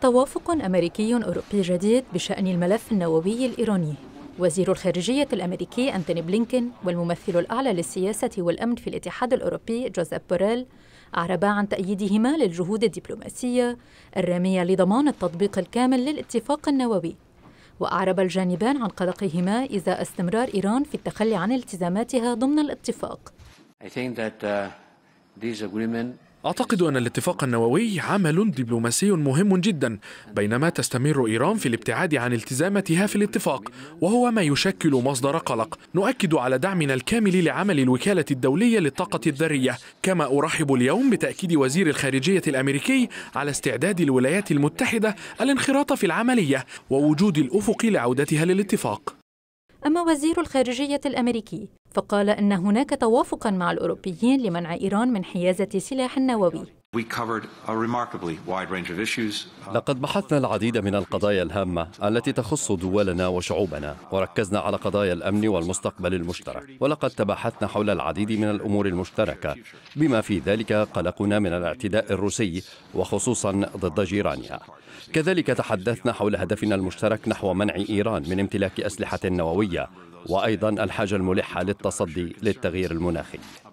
توافق أمريكي أوروبي جديد بشأن الملف النووي الإيراني وزير الخارجية الأمريكي أنتوني بلينكين والممثل الأعلى للسياسة والأمن في الاتحاد الأوروبي جوزيف بوريل أعربا عن تأييدهما للجهود الدبلوماسية الرامية لضمان التطبيق الكامل للاتفاق النووي وأعرب الجانبان عن قلقهما إذا استمرار إيران في التخلي عن التزاماتها ضمن الاتفاق I think that, uh, أعتقد أن الاتفاق النووي عمل دبلوماسي مهم جدا بينما تستمر إيران في الابتعاد عن التزاماتها في الاتفاق وهو ما يشكل مصدر قلق نؤكد على دعمنا الكامل لعمل الوكالة الدولية للطاقة الذرية كما أرحب اليوم بتأكيد وزير الخارجية الأمريكي على استعداد الولايات المتحدة الانخراط في العملية ووجود الأفق لعودتها للاتفاق أما وزير الخارجية الأمريكي فقال ان هناك توافقا مع الاوروبيين لمنع ايران من حيازه سلاح نووي لقد بحثنا العديد من القضايا الهامة التي تخص دولنا وشعوبنا وركزنا على قضايا الأمن والمستقبل المشترك ولقد تباحثنا حول العديد من الأمور المشتركة بما في ذلك قلقنا من الاعتداء الروسي وخصوصا ضد جيرانها كذلك تحدثنا حول هدفنا المشترك نحو منع إيران من امتلاك أسلحة نووية وأيضا الحاجة الملحة للتصدي للتغيير المناخي